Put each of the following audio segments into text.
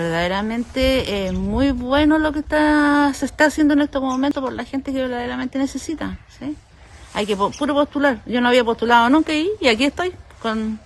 Verdaderamente es eh, muy bueno lo que está, se está haciendo en estos momentos por la gente que verdaderamente necesita. ¿sí? Hay que puro postular. Yo no había postulado nunca y, y aquí estoy con,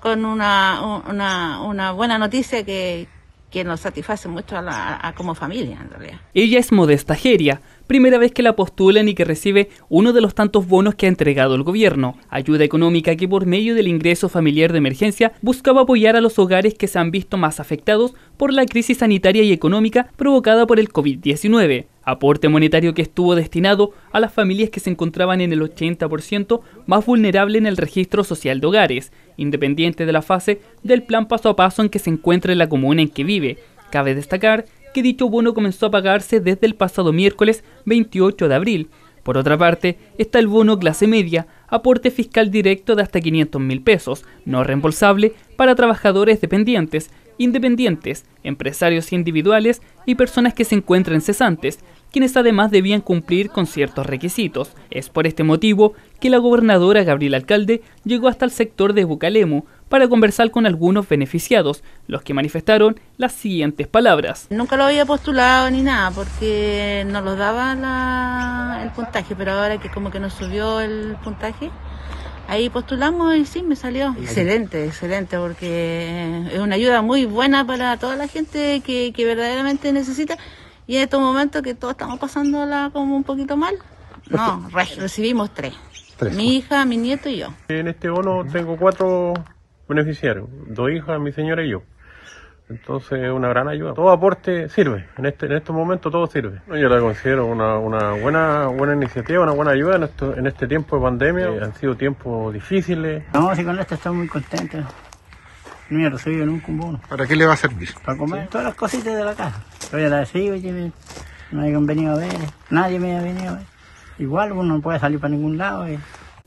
con una, una, una buena noticia que, que nos satisface mucho a, como familia en realidad. Ella es Modesta Geria, primera vez que la postulan y que recibe uno de los tantos bonos que ha entregado el gobierno, ayuda económica que por medio del ingreso familiar de emergencia buscaba apoyar a los hogares que se han visto más afectados por la crisis sanitaria y económica provocada por el COVID-19 aporte monetario que estuvo destinado a las familias que se encontraban en el 80% más vulnerable en el registro social de hogares, independiente de la fase del plan paso a paso en que se encuentra la comuna en que vive. Cabe destacar que dicho bono comenzó a pagarse desde el pasado miércoles 28 de abril. Por otra parte, está el bono clase media, aporte fiscal directo de hasta 500 mil pesos, no reembolsable, para trabajadores dependientes, independientes, empresarios individuales y personas que se encuentren cesantes, quienes además debían cumplir con ciertos requisitos. Es por este motivo que la gobernadora Gabriela Alcalde llegó hasta el sector de Bucalemu para conversar con algunos beneficiados, los que manifestaron las siguientes palabras. Nunca lo había postulado ni nada porque no los daba el puntaje, pero ahora que como que nos subió el puntaje, ahí postulamos y sí, me salió. Excelente, excelente, porque es una ayuda muy buena para toda la gente que, que verdaderamente necesita y en estos momentos que todos estamos pasándola como un poquito mal, no, recibimos tres. Mi pues. hija, mi nieto y yo. En este bono tengo cuatro beneficiarios, dos hijas, mi señora y yo. Entonces es una gran ayuda. Todo aporte sirve, en este, en estos momentos todo sirve. Yo la considero una, buena, buena iniciativa, una buena ayuda en, este tiempo de pandemia. han sido tiempos difíciles. No, y con esto estamos muy contentos. No he recibido nunca un bono. ¿Para qué le va a servir? Para comer todas las cositas de la casa no ver, nadie me ha venido Igual uno no puede salir para ningún lado.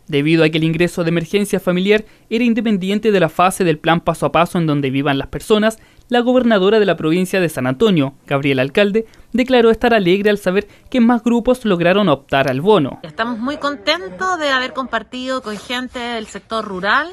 Debido a que el ingreso de emergencia familiar era independiente de la fase del plan paso a paso en donde vivan las personas, la gobernadora de la provincia de San Antonio, Gabriela Alcalde, declaró estar alegre al saber que más grupos lograron optar al bono. Estamos muy contentos de haber compartido con gente del sector rural,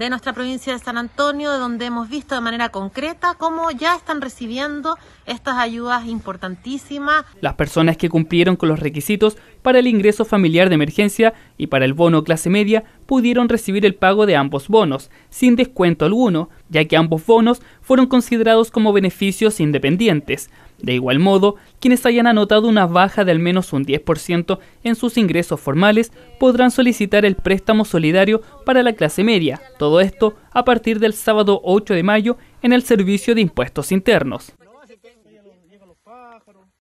de nuestra provincia de San Antonio, de donde hemos visto de manera concreta cómo ya están recibiendo estas ayudas importantísimas. Las personas que cumplieron con los requisitos para el ingreso familiar de emergencia y para el bono clase media pudieron recibir el pago de ambos bonos, sin descuento alguno, ya que ambos bonos fueron considerados como beneficios independientes. De igual modo, quienes hayan anotado una baja de al menos un 10% en sus ingresos formales podrán solicitar el préstamo solidario para la clase media, todo esto a partir del sábado 8 de mayo en el Servicio de Impuestos Internos.